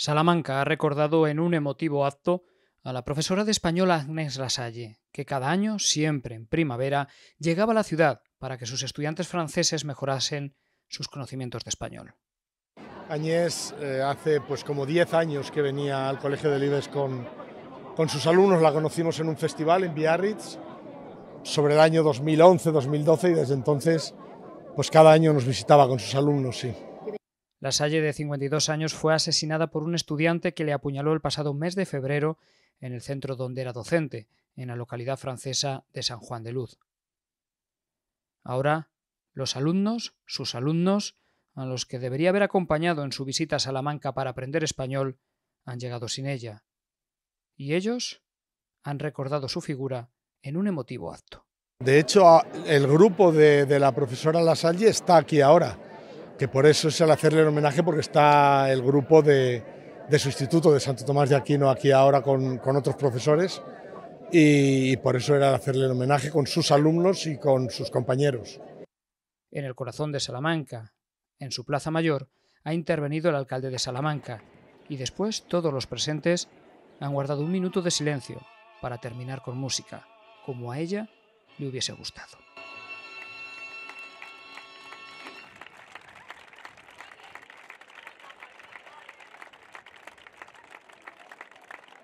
Salamanca ha recordado en un emotivo acto a la profesora de español Agnes Lasalle, que cada año, siempre en primavera, llegaba a la ciudad para que sus estudiantes franceses mejorasen sus conocimientos de español. Agnès eh, hace pues como 10 años que venía al Colegio de Libes con, con sus alumnos, la conocimos en un festival en Biarritz sobre el año 2011-2012 y desde entonces pues cada año nos visitaba con sus alumnos, sí. La de 52 años, fue asesinada por un estudiante que le apuñaló el pasado mes de febrero en el centro donde era docente, en la localidad francesa de San Juan de Luz. Ahora, los alumnos, sus alumnos, a los que debería haber acompañado en su visita a Salamanca para aprender español, han llegado sin ella. Y ellos han recordado su figura en un emotivo acto. De hecho, el grupo de, de la profesora Lasalle está aquí ahora que por eso es al hacerle el homenaje, porque está el grupo de, su instituto de Santo Tomás de Aquino aquí ahora con, otros profesores y, por eso era hacerle el homenaje con sus alumnos y con sus compañeros. En el corazón de Salamanca, en su Plaza Mayor, ha intervenido el alcalde de Salamanca y después todos los presentes han guardado un minuto de silencio para terminar con música, como a ella le hubiese gustado.